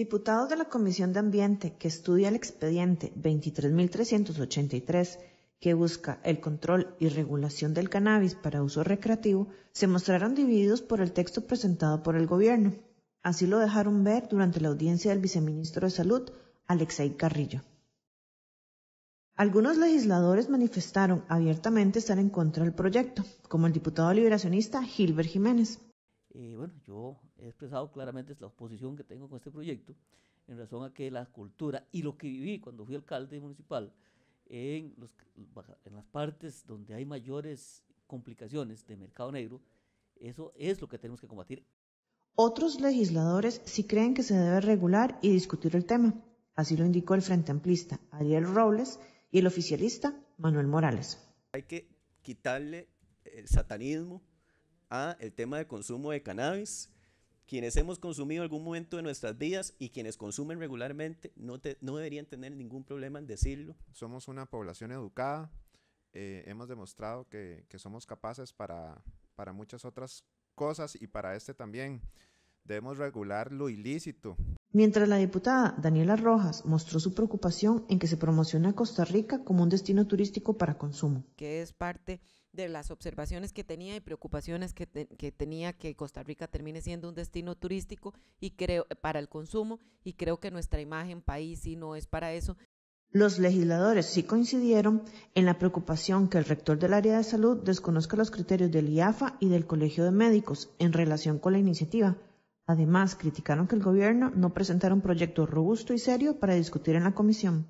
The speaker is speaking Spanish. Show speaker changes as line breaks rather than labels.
Diputados de la Comisión de Ambiente que estudia el expediente 23.383 que busca el control y regulación del cannabis para uso recreativo, se mostraron divididos por el texto presentado por el gobierno. Así lo dejaron ver durante la audiencia del viceministro de Salud, Alexei Carrillo. Algunos legisladores manifestaron abiertamente estar en contra del proyecto, como el diputado liberacionista Gilbert Jiménez.
Eh, bueno, yo he expresado claramente la oposición que tengo con este proyecto, en razón a que la cultura y lo que viví cuando fui alcalde municipal, en, en las partes donde hay mayores complicaciones de mercado negro, eso es lo que tenemos que combatir.
Otros legisladores sí creen que se debe regular y discutir el tema. Así lo indicó el Frente Amplista Ariel Robles y el oficialista Manuel Morales.
Hay que quitarle el satanismo a el tema de consumo de cannabis. Quienes hemos consumido algún momento de nuestras vidas y quienes consumen regularmente no, no deberían tener ningún problema en decirlo. Somos una población educada, eh, hemos demostrado que, que somos capaces para, para muchas otras cosas y para este también. Debemos regular lo ilícito,
Mientras la diputada Daniela Rojas mostró su preocupación en que se promocione a Costa Rica como un destino turístico para consumo.
Que es parte de las observaciones que tenía y preocupaciones que, que, tenía que Costa Rica termine siendo un destino turístico y creo para el consumo y creo que nuestra imagen país sí no es para eso.
Los legisladores sí coincidieron en la preocupación que el rector del área de salud desconozca los criterios del IAFA y del Colegio de Médicos en relación con la iniciativa Además, criticaron que el gobierno no presentara un proyecto robusto y serio para discutir en la comisión.